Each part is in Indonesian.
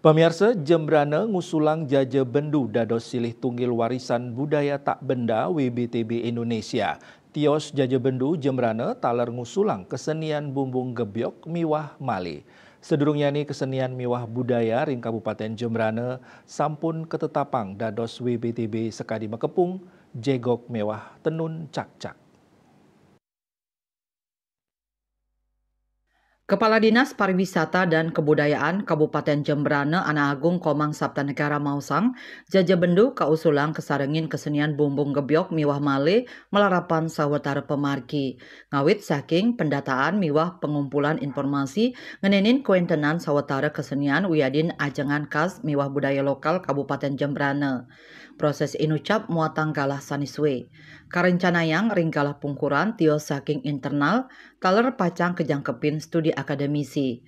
Pemirsa, Jembrana ngusulang jaja bendu dados silih tunggil warisan budaya tak benda WBTB Indonesia. Tios jaja bendu Jembrana taler ngusulang kesenian bumbung gebyok miwah mali. Sedurungnya ini kesenian miwah budaya ring Kabupaten Jembrana, sampun ketetapang dados WBTB sekadi mekepung jegok mewah tenun cak-cak. Kepala Dinas Pariwisata dan Kebudayaan Kabupaten Jembrane Ana Agung Komang Negara Mausang, Jaja Bendu Kausulang Kesarengin Kesenian Bumbung Gebyok Miwah Male Melarapan Sawetar Pemarki. Ngawit saking pendataan miwah pengumpulan informasi ngenenin kuentenan sawetara kesenian Wiyadin Ajengan kas Miwah Budaya Lokal Kabupaten Jembrane. Proses inucap muatang kalah saniswe. yang ringgalah pungkuran tio saking internal, taler pacang kepin studi akademisi.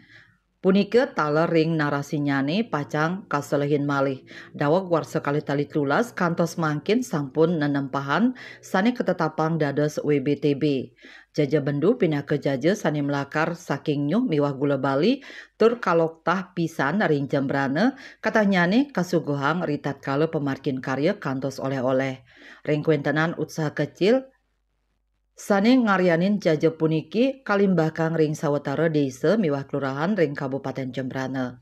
Punike talering nyane pacang kasalehin malih. Dawak war sekali tali tulas kantos mangkin sampun nenempahan sani ketetapang dados WBTB. Jaja bendu pindah ke jaja sani melakar saking nyuh miwah gula Bali tur kalok tah pisan ring jembrane nyane kasuguhang ritat kale pemarkin karya kantos oleh-oleh. Ring kuentenan usaha kecil Sane ngaryanin jaje puniki kalimbah kang ring sawetara desa miwah kelurahan ring Kabupaten Jembrana.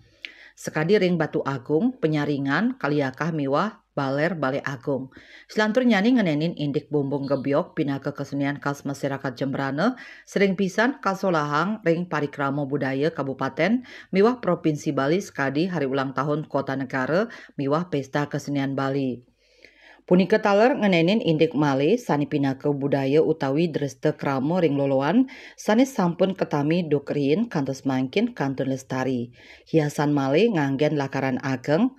Sekadi ring Batu Agung, Penyaringan, Kaliakah miwah Baler Bale Agung. Selantur nyani ngenenin indik bumbung gebyok ke kesenian khas masyarakat Jembrana. sering pisan kasolahang ring parikramo budaya kabupaten, miwah provinsi Bali sekadi hari ulang tahun kota negara, miwah pesta kesenian Bali. Punika taler ngenenin indek male sani pina budaya utawi dreste kramo ring loloan sani sampun ketami dokerin kantos mangkin kantun lestari. Hiasan male nganggen lakaran ageng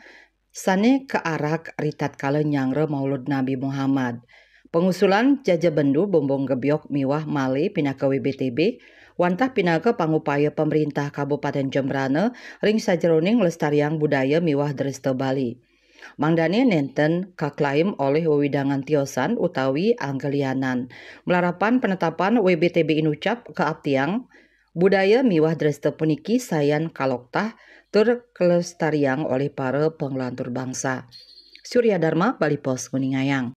sani ke arak ritat kale nyangre maulud Nabi Muhammad. Pengusulan jaja bendu bombong gebyok miwah male pinake WBTB wantah pinaga pangupaya pemerintah Kabupaten Jembrane ring sajeroning lestariang budaya miwah dreste Bali. Mangdane nenten kaklaim oleh wewidangan tiosan utawi anggelianan. Melarapan penetapan WBTB inucap ke keaptiang, budaya miwah dreste puniki sayan kaloktah terkelestariang oleh para penglantur bangsa. Surya Dharma Balipos Kuningayang.